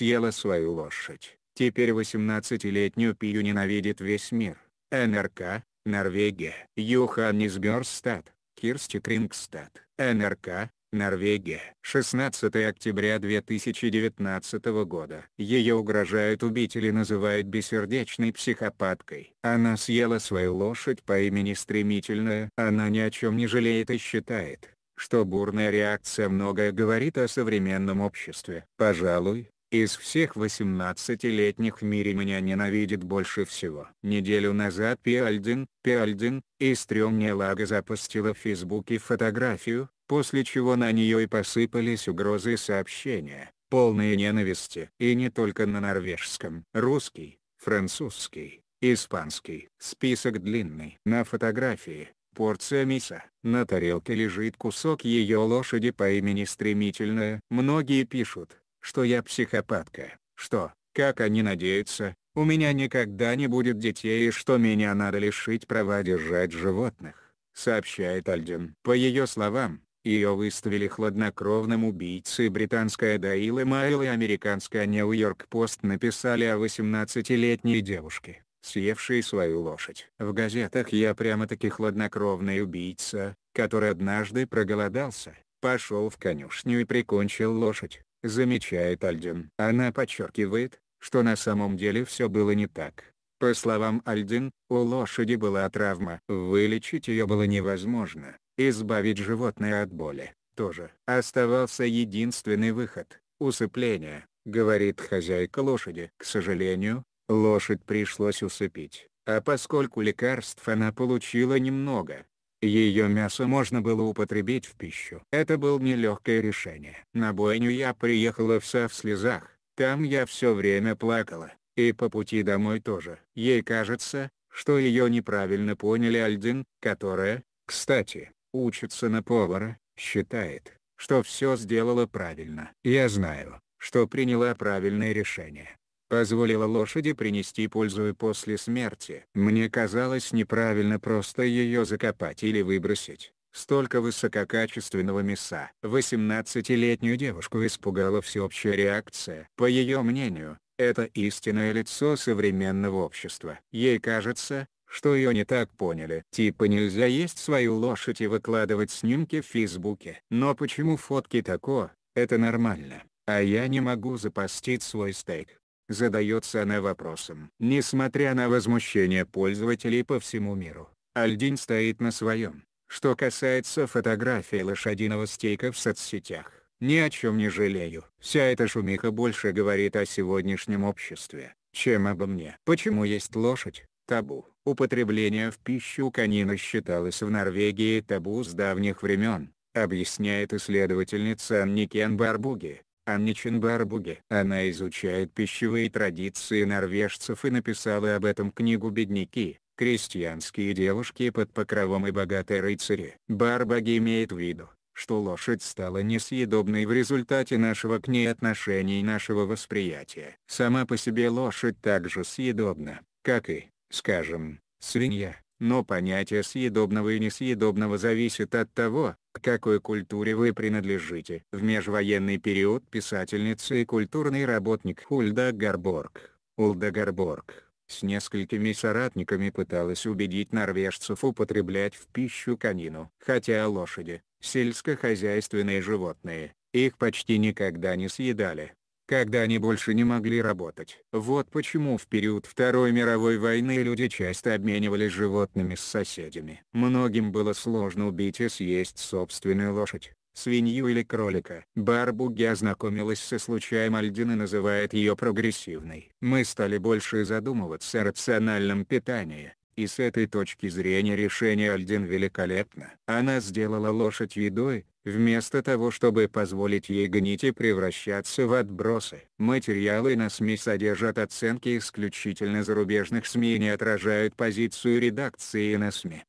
съела свою лошадь. Теперь 18-летнюю Пию ненавидит весь мир. НРК, Норвегия. Юханнисберстад, Кирсти Крингстад. НРК, Норвегия. 16 октября 2019 года. Ее угрожают убить называют бессердечной психопаткой. Она съела свою лошадь по имени Стремительная. Она ни о чем не жалеет и считает, что бурная реакция многое говорит о современном обществе. Пожалуй, из всех 18-летних в мире меня ненавидит больше всего. Неделю назад Пиальдин, Пиальдин, из Лага запостила в Фейсбуке фотографию, после чего на нее и посыпались угрозы и сообщения, полные ненависти. И не только на норвежском. Русский, французский, испанский. Список длинный. На фотографии, порция мяса. На тарелке лежит кусок ее лошади по имени Стремительная. Многие пишут что я психопатка, что, как они надеются, у меня никогда не будет детей и что меня надо лишить права держать животных, сообщает Альден. По ее словам, ее выставили хладнокровным убийцей британская Даила Майл и американская Нью-Йорк-Пост написали о 18-летней девушке, съевшей свою лошадь. В газетах я прямо-таки хладнокровный убийца, который однажды проголодался, пошел в конюшню и прикончил лошадь замечает Альден. Она подчеркивает, что на самом деле все было не так. По словам Альден, у лошади была травма. Вылечить ее было невозможно, избавить животное от боли тоже. Оставался единственный выход – усыпление, говорит хозяйка лошади. К сожалению, лошадь пришлось усыпить, а поскольку лекарств она получила немного, ее мясо можно было употребить в пищу. Это было нелегкое решение. На бойню я приехала вся в слезах. Там я все время плакала. И по пути домой тоже. Ей кажется, что ее неправильно поняли Альдин, которая, кстати, учится на повара, считает, что все сделала правильно. Я знаю, что приняла правильное решение позволила лошади принести пользу и после смерти. Мне казалось неправильно просто ее закопать или выбросить. Столько высококачественного мяса. 18-летнюю девушку испугала всеобщая реакция. По ее мнению, это истинное лицо современного общества. Ей кажется, что ее не так поняли. Типа нельзя есть свою лошадь и выкладывать снимки в Фейсбуке. Но почему фотки тако, это нормально, а я не могу запастить свой стейк. Задается она вопросом. Несмотря на возмущение пользователей по всему миру, Альдин стоит на своем. Что касается фотографий лошадиного стейка в соцсетях, ни о чем не жалею. Вся эта шумиха больше говорит о сегодняшнем обществе, чем обо мне. Почему есть лошадь? Табу. Употребление в пищу канина считалось в Норвегии табу с давних времен, объясняет исследовательница Никен Барбуги. Анничин Барбуге. Она изучает пищевые традиции норвежцев и написала об этом книгу «Бедняки», крестьянские девушки под покровом и богатые рыцари. Барбаги имеет в виду, что лошадь стала несъедобной в результате нашего к ней отношений и нашего восприятия. Сама по себе лошадь также съедобна, как и, скажем, свинья. Но понятие съедобного и несъедобного зависит от того, к какой культуре вы принадлежите. В межвоенный период писательница и культурный работник Хульда Гарборг, Улда Гарборг, с несколькими соратниками пыталась убедить норвежцев употреблять в пищу конину. Хотя лошади, сельскохозяйственные животные, их почти никогда не съедали когда они больше не могли работать. Вот почему в период Второй мировой войны люди часто обменивались животными с соседями. Многим было сложно убить и съесть собственную лошадь свинью или кролика. Барбуги ознакомилась со случаем Альдин называет ее прогрессивной. Мы стали больше задумываться о рациональном питании, и с этой точки зрения решение Альдин великолепно. Она сделала лошадь едой, Вместо того чтобы позволить ей гнить и превращаться в отбросы. Материалы на СМИ содержат оценки исключительно зарубежных СМИ и не отражают позицию редакции на СМИ.